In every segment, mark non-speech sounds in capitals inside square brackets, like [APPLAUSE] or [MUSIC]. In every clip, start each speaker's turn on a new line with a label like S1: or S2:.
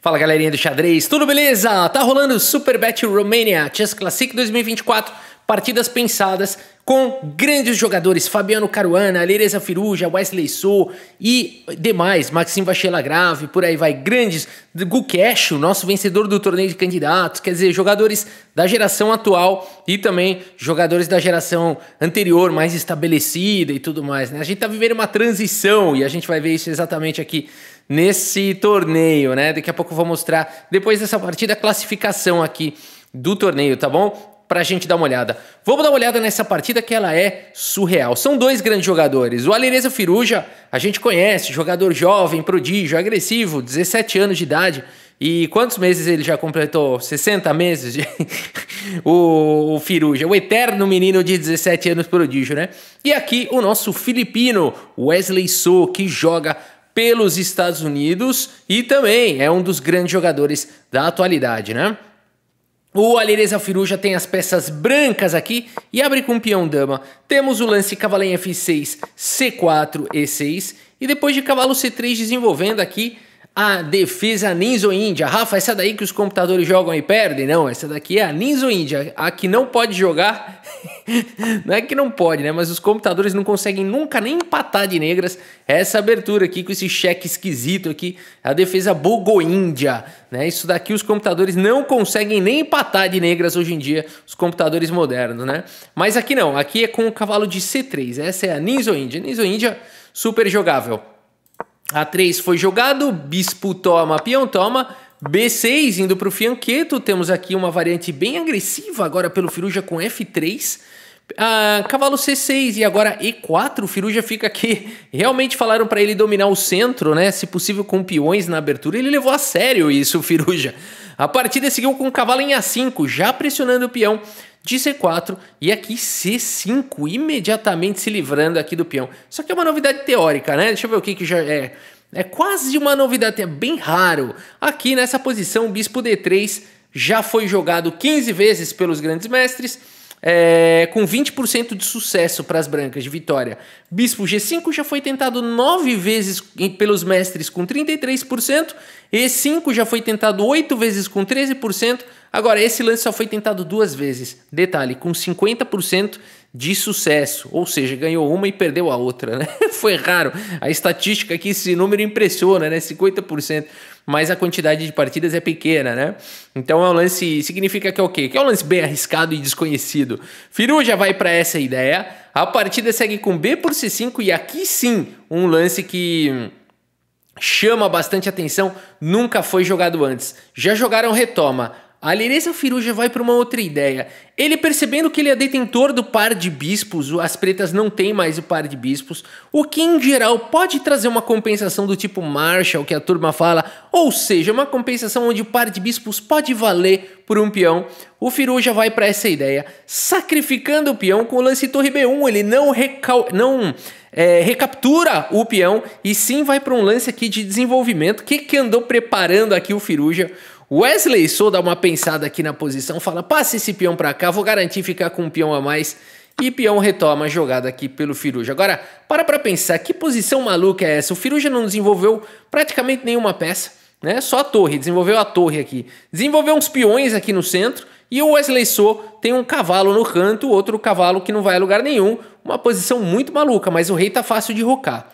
S1: Fala galerinha do xadrez, tudo beleza? Tá rolando o Superbet Romania Chess Classic 2024 partidas pensadas com grandes jogadores, Fabiano Caruana, Lereza Firuja, Wesley Sou e demais, Maxim Vachela Grave, por aí vai, grandes, Gukesh, o nosso vencedor do torneio de candidatos, quer dizer, jogadores da geração atual e também jogadores da geração anterior, mais estabelecida e tudo mais, né? A gente tá vivendo uma transição e a gente vai ver isso exatamente aqui nesse torneio, né? Daqui a pouco eu vou mostrar, depois dessa partida, a classificação aqui do torneio, tá bom? para a gente dar uma olhada. Vamos dar uma olhada nessa partida que ela é surreal. São dois grandes jogadores. O Alireza Firuja, a gente conhece, jogador jovem, prodígio, agressivo, 17 anos de idade. E quantos meses ele já completou? 60 meses? [LAUGHS] o, o Firuja, o eterno menino de 17 anos prodígio, né? E aqui o nosso filipino, Wesley So, que joga pelos Estados Unidos e também é um dos grandes jogadores da atualidade, né? O Alireza Firuja tem as peças brancas aqui e abre com peão dama. Temos o lance cavalo em F6, C4, E6 e depois de cavalo C3 desenvolvendo aqui a defesa Ninzo Índia. Rafa, essa daí que os computadores jogam e perdem? Não, essa daqui é a Ninzo Índia, a que não pode jogar. [LAUGHS] não é que não pode, né? Mas os computadores não conseguem nunca nem empatar de negras. É essa abertura aqui com esse cheque esquisito aqui, a defesa Bogo Índia, né? Isso daqui os computadores não conseguem nem empatar de negras hoje em dia, os computadores modernos, né? Mas aqui não, aqui é com o cavalo de C3. Essa é a Ninzo Índia. Ninzo Índia super jogável. A3 foi jogado, bispo toma, peão toma. B6 indo para o fianqueto. Temos aqui uma variante bem agressiva agora pelo Firuja com F3. Ah, cavalo C6 e agora E4, o Firuja fica aqui. Realmente falaram para ele dominar o centro, né? Se possível com peões na abertura. Ele levou a sério isso, [LAUGHS] o Firuja. A partida seguiu com o cavalo em A5, já pressionando o peão de C4 e aqui C5, imediatamente se livrando aqui do peão. Isso aqui é uma novidade teórica, né? Deixa eu ver o que, que já é. É quase uma novidade, é bem raro. Aqui nessa posição, o bispo D3 já foi jogado 15 vezes pelos grandes mestres é, com 20% de sucesso para as brancas de vitória. Bispo G5 já foi tentado nove vezes pelos mestres com 33%, E5 já foi tentado oito vezes com 13%, agora esse lance só foi tentado duas vezes. Detalhe, com 50% de sucesso, ou seja, ganhou uma e perdeu a outra, né? [LAUGHS] Foi raro. A estatística aqui, esse número impressiona, né? 50% mas a quantidade de partidas é pequena, né? Então é um lance. Significa que é o quê? Que é um lance bem arriscado e desconhecido. Firu já vai para essa ideia. A partida segue com B por C5 e aqui sim um lance que chama bastante atenção, nunca foi jogado antes. Já jogaram retoma. A Alireza Firuja vai para uma outra ideia. Ele percebendo que ele é detentor do par de bispos, as pretas não têm mais o par de bispos, o que em geral pode trazer uma compensação do tipo Marshall, que a turma fala, ou seja, uma compensação onde o par de bispos pode valer por um peão. O Firuja vai para essa ideia, sacrificando o peão com o lance torre B1, ele não, recal não é, recaptura o peão e sim vai para um lance aqui de desenvolvimento. O que, que andou preparando aqui o Firuja? Wesley Sou dá uma pensada aqui na posição, fala: passa esse peão para cá, vou garantir ficar com um peão a mais. E peão retoma a jogada aqui pelo Firuja. Agora, para para pensar, que posição maluca é essa? O Firuja não desenvolveu praticamente nenhuma peça, né? Só a torre, desenvolveu a torre aqui. Desenvolveu uns peões aqui no centro e o Wesley Sou tem um cavalo no canto, outro cavalo que não vai a lugar nenhum. Uma posição muito maluca, mas o rei tá fácil de rocar.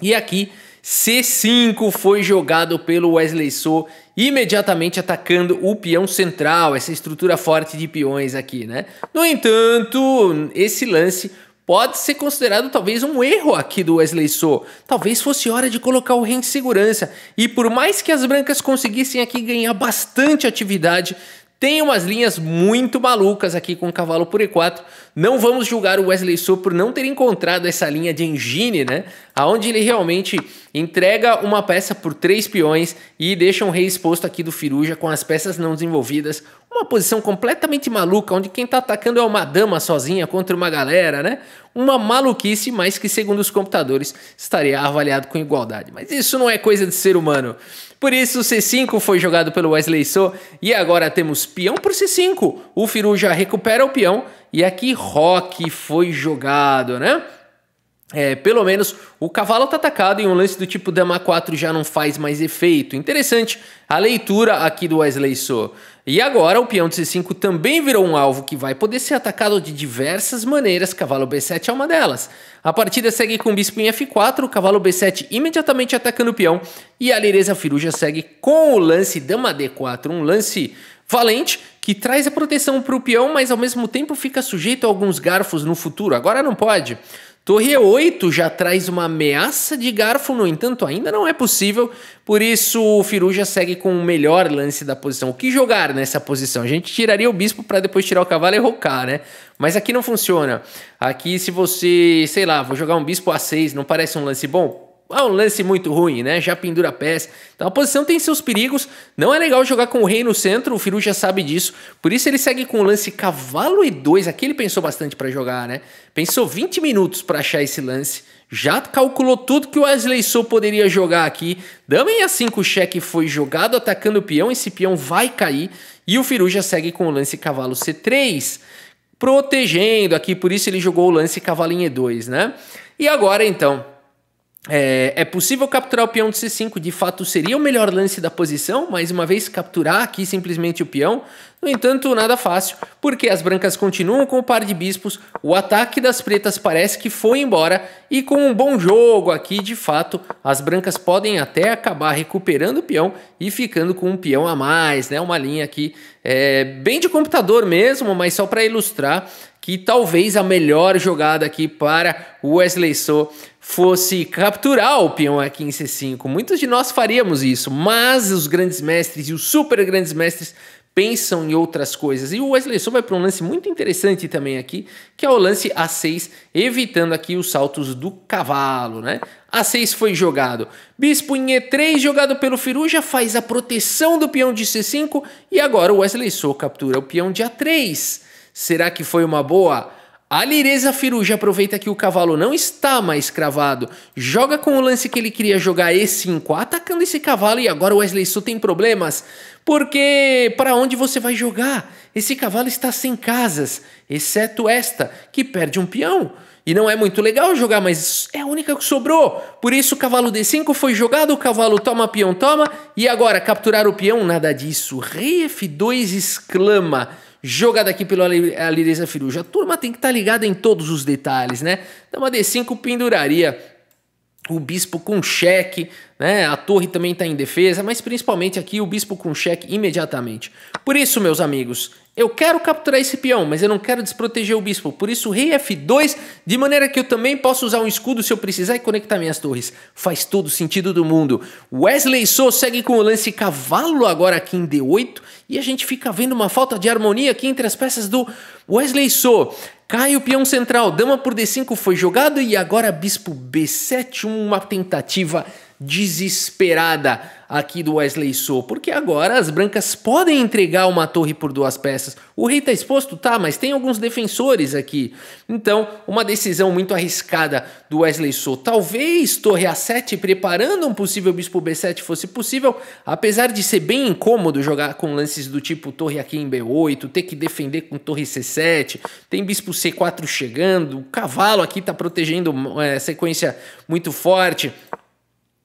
S1: E aqui C5 foi jogado pelo Wesley Sou imediatamente atacando o peão central, essa estrutura forte de peões aqui, né? No entanto, esse lance pode ser considerado talvez um erro aqui do Wesley So. Talvez fosse hora de colocar o rei em segurança. E por mais que as brancas conseguissem aqui ganhar bastante atividade, tem umas linhas muito malucas aqui com o cavalo por E4. Não vamos julgar o Wesley Sou por não ter encontrado essa linha de engine, né? Aonde ele realmente entrega uma peça por três peões e deixa um rei exposto aqui do Firuja com as peças não desenvolvidas. Uma posição completamente maluca, onde quem tá atacando é uma dama sozinha contra uma galera, né? Uma maluquice, mas que segundo os computadores estaria avaliado com igualdade. Mas isso não é coisa de ser humano. Por isso, C5 foi jogado pelo Wesley So e agora temos peão por C5. O Firu já recupera o peão e aqui Roque foi jogado, né? É, pelo menos o cavalo está atacado e um lance do tipo dama 4 já não faz mais efeito. Interessante a leitura aqui do Wesley So. E agora o peão de C5 também virou um alvo que vai poder ser atacado de diversas maneiras, cavalo B7 é uma delas. A partida segue com bispo em F4, o cavalo B7 imediatamente atacando o peão e a lireza firuja segue com o lance dama D4, um lance valente que traz a proteção para o peão, mas ao mesmo tempo fica sujeito a alguns garfos no futuro. Agora não pode. Torre 8 já traz uma ameaça de garfo, no entanto, ainda não é possível, por isso o já segue com o melhor lance da posição. O que jogar nessa posição? A gente tiraria o bispo para depois tirar o cavalo e rocar, né? Mas aqui não funciona. Aqui, se você, sei lá, vou jogar um bispo A6, não parece um lance bom? é um lance muito ruim, né? Já pendura pés. Então a posição tem seus perigos. Não é legal jogar com o rei no centro, o Firu já sabe disso. Por isso ele segue com o lance cavalo e dois. Aqui ele pensou bastante para jogar, né? Pensou 20 minutos para achar esse lance. Já calculou tudo que o Wesley Sou poderia jogar aqui. Dama assim a 5 cheque foi jogado atacando o peão. Esse peão vai cair. E o Firu já segue com o lance cavalo C3. Protegendo aqui, por isso ele jogou o lance cavalinho E2, né? E agora então é, é, possível capturar o peão de C5, de fato seria o melhor lance da posição, mas uma vez capturar aqui simplesmente o peão, no entanto, nada fácil, porque as brancas continuam com o par de bispos, o ataque das pretas parece que foi embora e com um bom jogo aqui, de fato, as brancas podem até acabar recuperando o peão e ficando com um peão a mais, né? Uma linha aqui é, bem de computador mesmo, mas só para ilustrar que talvez a melhor jogada aqui para o Wesley So fosse capturar o peão aqui em C5. Muitos de nós faríamos isso, mas os grandes mestres e os super grandes mestres pensam em outras coisas. E o Wesley Só vai para um lance muito interessante também aqui, que é o lance A6, evitando aqui os saltos do cavalo, né? A6 foi jogado. Bispo em E3, jogado pelo Firu já faz a proteção do peão de C5 e agora o Wesley Só captura o peão de A3. Será que foi uma boa? A Lireza Firuja aproveita que o cavalo não está mais cravado, joga com o lance que ele queria jogar E5, atacando esse cavalo e agora o Wesley Su tem problemas, porque para onde você vai jogar? Esse cavalo está sem casas, exceto esta, que perde um peão. E não é muito legal jogar, mas é a única que sobrou. Por isso o cavalo D5 foi jogado, o cavalo toma, peão toma, e agora capturar o peão, nada disso. Rei F2 exclama jogada aqui pelo Alireza Firuja. A turma tem que estar tá ligada em todos os detalhes, né? Então a D5 penduraria o bispo com cheque, né? A torre também está em defesa, mas principalmente aqui o bispo com cheque imediatamente. Por isso, meus amigos, eu quero capturar esse peão, mas eu não quero desproteger o bispo, por isso rei F2, de maneira que eu também posso usar um escudo se eu precisar e conectar minhas torres. Faz todo sentido do mundo. Wesley So segue com o lance cavalo agora aqui em D8 e a gente fica vendo uma falta de harmonia aqui entre as peças do Wesley So. Cai o peão central, dama por D5 foi jogado e agora bispo B7, uma tentativa desesperada aqui do Wesley Sou, porque agora as brancas podem entregar uma torre por duas peças. O rei está exposto, tá, mas tem alguns defensores aqui. Então, uma decisão muito arriscada do Wesley Sou. Talvez torre A7 preparando um possível bispo B7 fosse possível, apesar de ser bem incômodo jogar com lances do tipo torre aqui em B8, ter que defender com torre C7, tem bispo C4 chegando, o cavalo aqui está protegendo é, sequência muito forte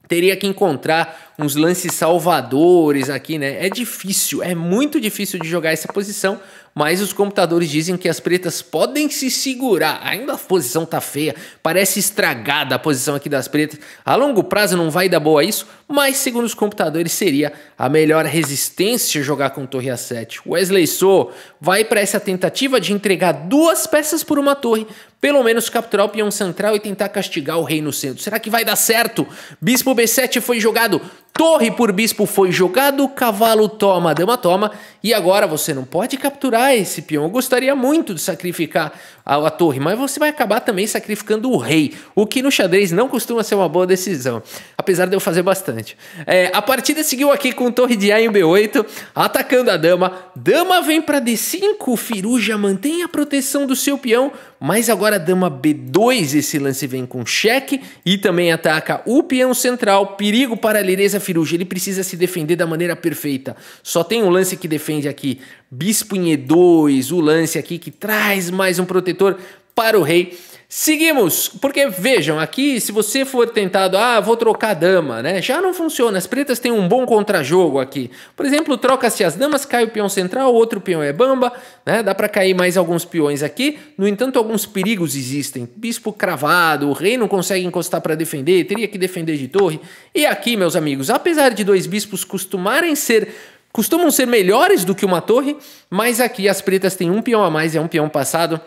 S1: teria que encontrar uns lances salvadores aqui, né? É difícil, é muito difícil de jogar essa posição, mas os computadores dizem que as pretas podem se segurar. Ainda a posição tá feia, parece estragada a posição aqui das pretas. A longo prazo não vai dar boa isso, mas segundo os computadores seria a melhor resistência jogar com torre A7. Wesley So vai para essa tentativa de entregar duas peças por uma torre, pelo menos capturar o peão central e tentar castigar o rei no centro. Será que vai dar certo? Bispo B7 foi jogado, torre por bispo foi jogado, cavalo toma, dama toma, e agora você não pode capturar esse peão. Eu gostaria muito de sacrificar a, a torre, mas você vai acabar também sacrificando o rei, o que no xadrez não costuma ser uma boa decisão, apesar de eu fazer bastante bastante. É, a partida seguiu aqui com torre de A em B8, atacando a dama. Dama vem para D5, Firuja mantém a proteção do seu peão, mas agora dama B2, esse lance vem com cheque e também ataca o peão central. Perigo para a Lireza Firuja, ele precisa se defender da maneira perfeita. Só tem um lance que defende aqui, bispo em E2, o lance aqui que traz mais um protetor para o rei. Seguimos, porque vejam aqui, se você for tentado, ah, vou trocar dama, né? Já não funciona. As pretas têm um bom contrajogo aqui. Por exemplo, troca-se as damas, cai o peão central, outro peão é bamba, né? Dá para cair mais alguns peões aqui. No entanto, alguns perigos existem. Bispo cravado, o rei não consegue encostar para defender, teria que defender de torre. E aqui, meus amigos, apesar de dois bispos costumarem ser costumam ser melhores do que uma torre, mas aqui as pretas têm um peão a mais, é um peão passado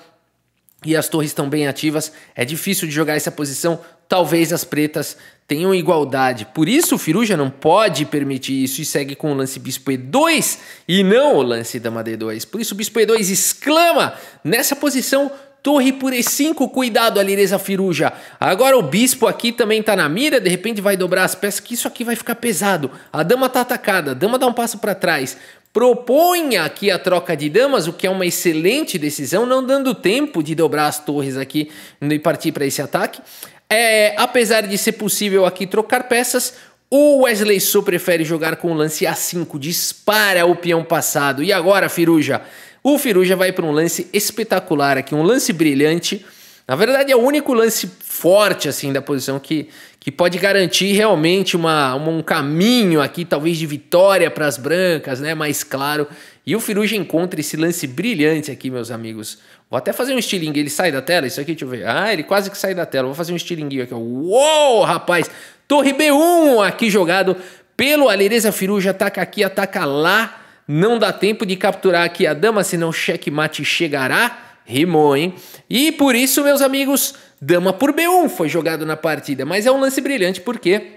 S1: e as torres estão bem ativas, é difícil de jogar essa posição. Talvez as pretas tenham igualdade. Por isso o Firuja não pode permitir isso e segue com o lance bispo e2 e não o lance dama d2. Por isso o bispo e2 exclama nessa posição torre por e5, cuidado Alireza Firuja. Agora o bispo aqui também tá na mira, de repente vai dobrar as peças, que isso aqui vai ficar pesado. A dama tá atacada, a dama dá um passo para trás proponha aqui a troca de damas, o que é uma excelente decisão, não dando tempo de dobrar as torres aqui e partir para esse ataque. É, apesar de ser possível aqui trocar peças, o Wesley Sou prefere jogar com o lance A5, dispara o peão passado. E agora, Firuja? O Firuja vai para um lance espetacular aqui, um lance brilhante na verdade, é o único lance forte assim da posição que, que pode garantir realmente uma, uma um caminho aqui, talvez de vitória para as brancas, né? Mais claro. E o Firuja encontra esse lance brilhante aqui, meus amigos. Vou até fazer um estilingue. Ele sai da tela? Isso aqui, deixa eu ver. Ah, ele quase que sai da tela. Vou fazer um estilinguinho aqui. Uou, rapaz! Torre B1 aqui jogado pelo Alereza Firuja. Ataca aqui, ataca lá. Não dá tempo de capturar aqui a dama, senão o checkmate chegará. Rimou, hein? E por isso, meus amigos, dama por B1 foi jogado na partida, mas é um lance brilhante porque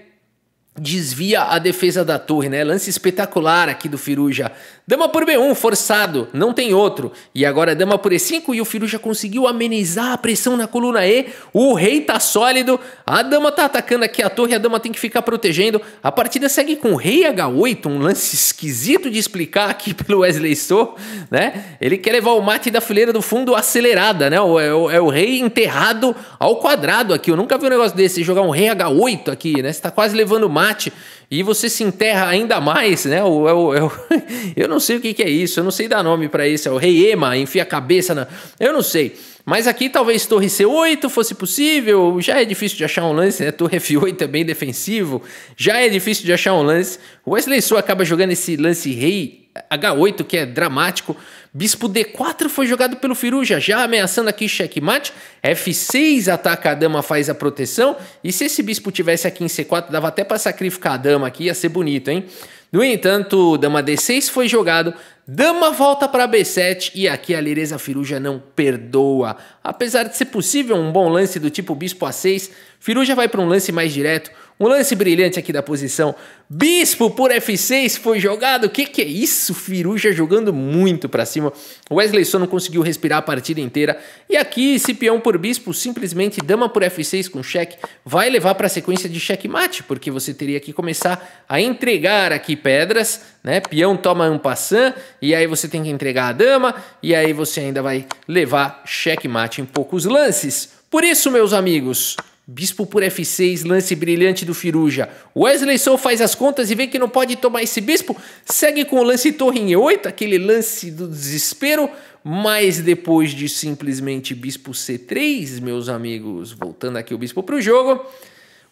S1: desvia a defesa da torre, né? Lance espetacular aqui do Firuja. Dama por B1, forçado, não tem outro. E agora dama por E5 e o Firuja conseguiu amenizar a pressão na coluna E. O rei tá sólido, a dama tá atacando aqui a torre, a dama tem que ficar protegendo. A partida segue com rei H8, um lance esquisito de explicar aqui [LAUGHS] pelo Wesley So, né? Ele quer levar o mate da fileira do fundo acelerada, né? É o, é o rei enterrado ao quadrado aqui. Eu nunca vi um negócio desse, jogar um rei H8 aqui, né? Você tá quase levando o mate mate e você se enterra ainda mais, né? O, eu, é é [LAUGHS] eu, eu não sei o que, que é isso, eu não sei dar nome para isso, é o rei ema enfia a cabeça na. Eu não sei. Mas aqui talvez torre C8 fosse possível, já é difícil de achar um lance, né? Torre F8 é bem defensivo, já é difícil de achar um lance. O Wesley Sou acaba jogando esse lance rei H8, que é dramático. Bispo D4 foi jogado pelo Firuja, já ameaçando aqui checkmate. F6 ataca a dama, faz a proteção. E se esse bispo tivesse aqui em C4, dava até para sacrificar a dama aqui, ia ser bonito, hein? No entanto, dama D6 foi jogado, dama volta para B7 e aqui a lireza Firuja não perdoa. Apesar de ser possível um bom lance do tipo bispo A6, Firuja vai para um lance mais direto. Um lance brilhante aqui da posição. Bispo por F6 foi jogado. O que, que é isso? Firuja jogando muito para cima. Wesley só não conseguiu respirar a partida inteira. E aqui, esse peão por bispo, simplesmente dama por F6 com cheque, vai levar para a sequência de checkmate, porque você teria que começar a entregar aqui pedras, né? Peão toma um passant, e aí você tem que entregar a dama, e aí você ainda vai levar checkmate em poucos lances. Por isso, meus amigos, Bispo por F6, lance brilhante do Firuja. Wesley Sou faz as contas e vê que não pode tomar esse bispo. Segue com o lance torre em E8, aquele lance do desespero. Mas depois de simplesmente bispo C3, meus amigos, voltando aqui o bispo para o jogo,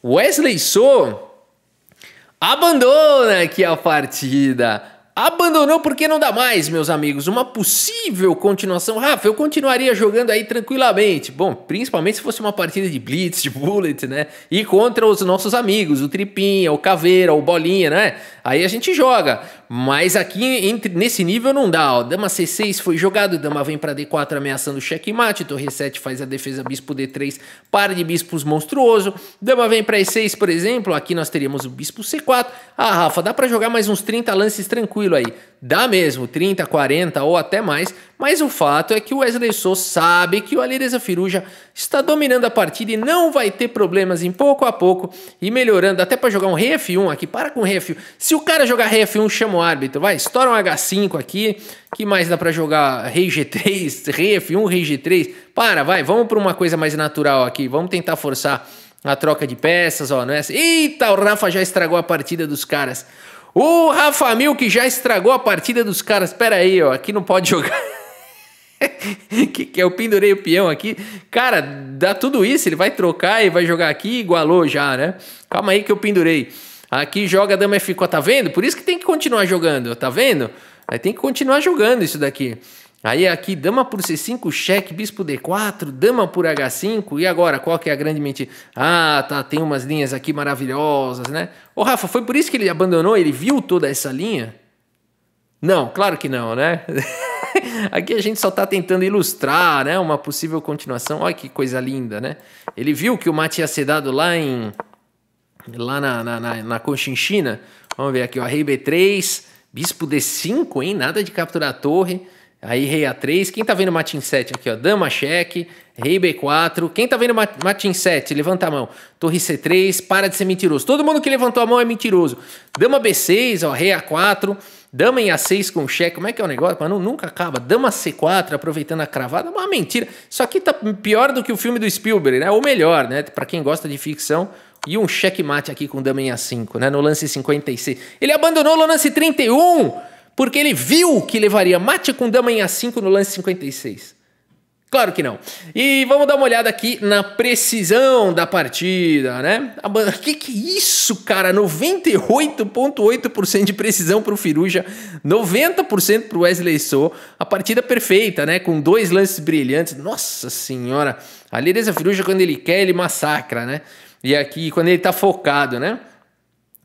S1: Wesley Sou abandona aqui a partida. Abandonou porque não dá mais, meus amigos. Uma possível continuação. Rafa, eu continuaria jogando aí tranquilamente. Bom, principalmente se fosse uma partida de Blitz, de Bullet, né? E contra os nossos amigos, o Tripinha, o Caveira, o Bolinha, né? Aí a gente joga. Mas aqui entre, nesse nível não dá. Ó. Dama C6 foi jogado, dama vem para D4 ameaçando o checkmate. Torre 7 faz a defesa bispo D3, par de bispos monstruoso. Dama vem para E6, por exemplo. Aqui nós teríamos o bispo C4. Ah, Rafa, dá para jogar mais uns 30 lances tranquilos tranquilo aí. Dá mesmo, 30, 40 ou até mais, mas o fato é que o Wesley Sou sabe que o Alireza Firuja está dominando a partida e não vai ter problemas em pouco a pouco e melhorando até para jogar um rei F1 aqui. Para com rei F1. Se o cara jogar rei F1, chama o árbitro, vai, estoura um H5 aqui. Que mais dá para jogar rei G3, rei F1, rei G3? Para, vai, vamos para uma coisa mais natural aqui. Vamos tentar forçar a troca de peças, ó, não é? Assim? Eita, o Rafa já estragou a partida dos caras. O Rafa Mil que já estragou a partida dos caras. Pera aí, ó, aqui não pode jogar. [LAUGHS] que, que eu pendurei o peão aqui. Cara, dá tudo isso, ele vai trocar e vai jogar aqui, igualou já, né? Calma aí que eu pendurei. Aqui joga dama F4, tá vendo? Por isso que tem que continuar jogando, tá vendo? Aí tem que continuar jogando isso daqui. Aí aqui, dama por C5, cheque, bispo D4, dama por H5. E agora, qual que é a grande mentira? Ah, tá, tem umas linhas aqui maravilhosas, né? Ô, Rafa, foi por isso que ele abandonou? Ele viu toda essa linha? Não, claro que não, né? [LAUGHS] aqui a gente só está tentando ilustrar, né? Uma possível continuação. Olha que coisa linda, né? Ele viu que o mate ia ser dado lá em... Lá na, na, na, na Conchinchina. Vamos ver aqui, ó, rei B3, bispo D5, hein? Nada de capturar a torre... Aí rei A3, quem tá vendo matin 7 aqui, ó, dama cheque, rei B4. Quem tá vendo matin 7, levanta a mão. Torre C3, para de ser mentiroso. Todo mundo que levantou a mão é mentiroso. Dama B6, ó, rei A4, dama em A6 com cheque. Como é que é o negócio? não nunca acaba. Dama C4, aproveitando a cravada, é uma mentira. Isso aqui tá pior do que o filme do Spielberg, né? Ou melhor, né? Para quem gosta de ficção, e um checkmate aqui com dama em A5, né? No lance 56. Ele abandonou no lance 31. Porque ele viu que levaria Mate Kundama em A5 no lance 56. Claro que não. E vamos dar uma olhada aqui na precisão da partida, né? [LAUGHS] que, que é isso, cara? 98,8% de precisão para o Firuja, 90% para o Wesley So. A partida perfeita, né? Com dois lances brilhantes. Nossa senhora! A Lireza Firuja, quando ele quer, ele massacra, né? E aqui, quando ele está focado, né?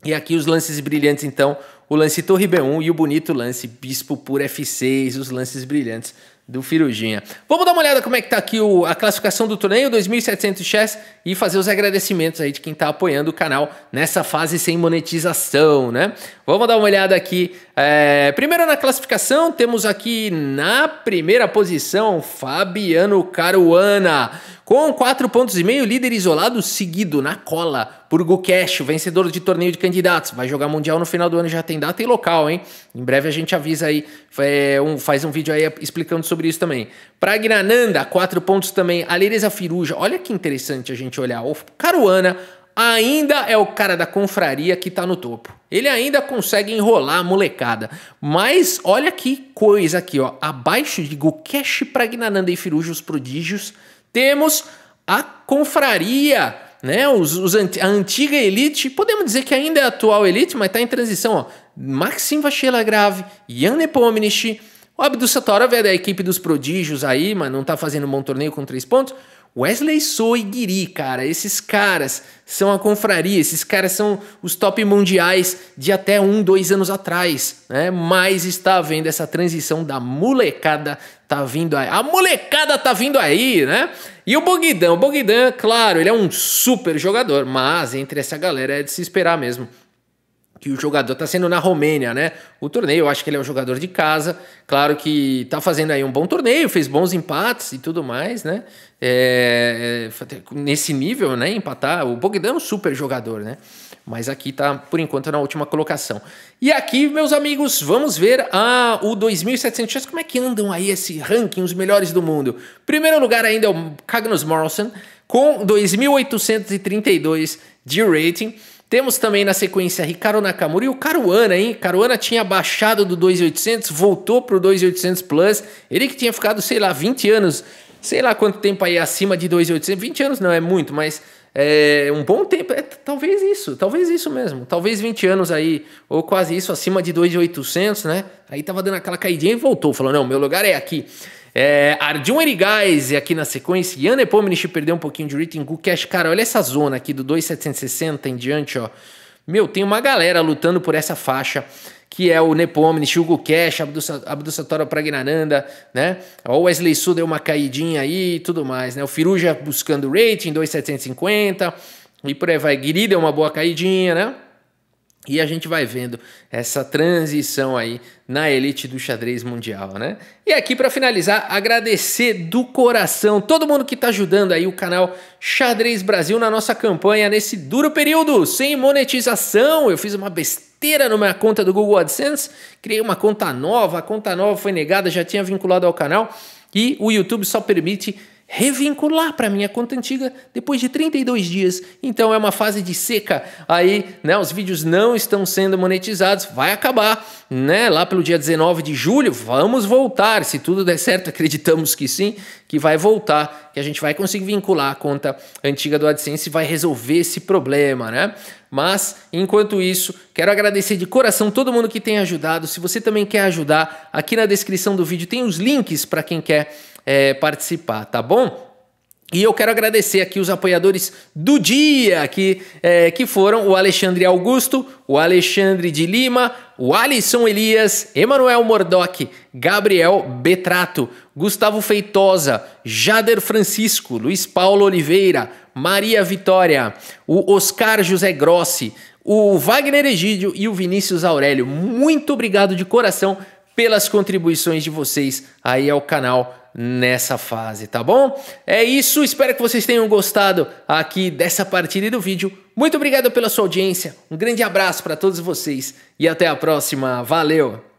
S1: E aqui os lances brilhantes, então, o lance Torre B1 e o bonito lance Bispo por F6, os lances brilhantes do Firujinha. Vamos dar uma olhada como é que tá aqui o, a classificação do torneio 2700 chess e fazer os agradecimentos aí de quem tá apoiando o canal nessa fase sem monetização, né? Vamos dar uma olhada aqui. É, primeiro na classificação, temos aqui na primeira posição Fabiano Caruana. Com quatro pontos e meio, líder isolado seguido na cola por Gukesh, vencedor de torneio de candidatos. Vai jogar Mundial no final do ano, já tem data e local, hein? Em breve a gente avisa aí, é, faz um vídeo aí explicando sobre isso também. Pragnananda, quatro pontos também. Alireza Firuja, olha que interessante a gente olhar. O Caruana ainda é o cara da confraria que tá no topo. Ele ainda consegue enrolar a molecada. Mas olha que coisa aqui, ó. Abaixo de Gukesh, Pragnananda e Firuja, os prodígios temos a confraria, né? Os, os a antiga elite, podemos dizer que ainda é a atual elite, mas está em transição. Ó. Maxim Vachela Grave, Jan Nepomniachtchi, o Abdusatora veio da equipe dos prodígios aí, mas não tá fazendo um bom torneio com três pontos. Wesley Sou e Guiri, cara, esses caras são a confraria, esses caras são os top mundiais de até um, dois anos atrás, né? Mas está havendo essa transição da molecada, tá vindo aí. A molecada tá vindo aí, né? E o Bogdan, o Bogdan, claro, ele é um super jogador, mas entre essa galera é de se esperar mesmo que o jogador está sendo na Romênia, né? O torneio, eu acho que ele é um jogador de casa, claro que está fazendo aí um bom torneio, fez bons empates e tudo mais, né? É, é, nesse nível, né? Empatar, o Bogdan é um super jogador, né? Mas aqui está por enquanto na última colocação. E aqui, meus amigos, vamos ver a, o 2.700 Como é que andam aí esse ranking, os melhores do mundo? Primeiro lugar ainda é o Cagnus Morrison, com 2.832 de rating. Temos também na sequência Ricardo Nakamura e o Caruana, hein? Caruana tinha baixado do 2.800, voltou pro 2.800 Plus. Ele que tinha ficado, sei lá, 20 anos, sei lá quanto tempo aí acima de 2.800. 20 anos não é muito, mas é um bom tempo. É, talvez isso, talvez isso mesmo. Talvez 20 anos aí, ou quase isso, acima de 2.800, né? Aí tava dando aquela caidinha e voltou, falou: não, meu lugar é aqui. É, Ardion Erigais é aqui na sequência. Ian Epominich perdeu um pouquinho de rating. Gukesh, cara, olha essa zona aqui do 2,760 em diante, ó. Meu, tem uma galera lutando por essa faixa que é o Nepomnish, o Cash, Abdu Satoru Pragnananda, né? O Wesley Su deu uma caidinha aí e tudo mais, né? O Firuja buscando rating, 2,750 e por aí vai. Guiri deu uma boa caidinha, né? E a gente vai vendo essa transição aí na elite do xadrez mundial, né? E aqui para finalizar, agradecer do coração todo mundo que está ajudando aí o canal Xadrez Brasil na nossa campanha nesse duro período sem monetização. Eu fiz uma besteira na minha conta do Google AdSense, criei uma conta nova, a conta nova foi negada, já tinha vinculado ao canal e o YouTube só permite revincular para minha conta antiga depois de 32 dias. Então é uma fase de seca. Aí, né, os vídeos não estão sendo monetizados, vai acabar, né? Lá pelo dia 19 de julho, vamos voltar, se tudo der certo, [LAUGHS] acreditamos que sim, que vai voltar, que a gente vai conseguir vincular a conta antiga do AdSense e vai resolver esse problema, né? Mas, enquanto isso, quero agradecer de coração todo mundo que tem ajudado. Se você também quer ajudar, aqui na descrição do vídeo tem os links para quem quer é, participar, tá bom? E eu quero agradecer aqui os apoiadores do dia, que, é, que foram o Alexandre Augusto, o Alexandre de Lima, o Alisson Elias, Emanuel Mordoc, Gabriel Betrato, Gustavo Feitosa, Jader Francisco, Luiz Paulo Oliveira, Maria Vitória, o Oscar José Grossi, o Wagner Egídio e o Vinícius Aurélio. Muito obrigado de coração pelas contribuições de vocês aí ao canal nessa fase, tá bom? É isso, espero que vocês tenham gostado aqui dessa partida e do vídeo. Muito obrigado pela sua audiência, um grande abraço para todos vocês e até a próxima. Valeu!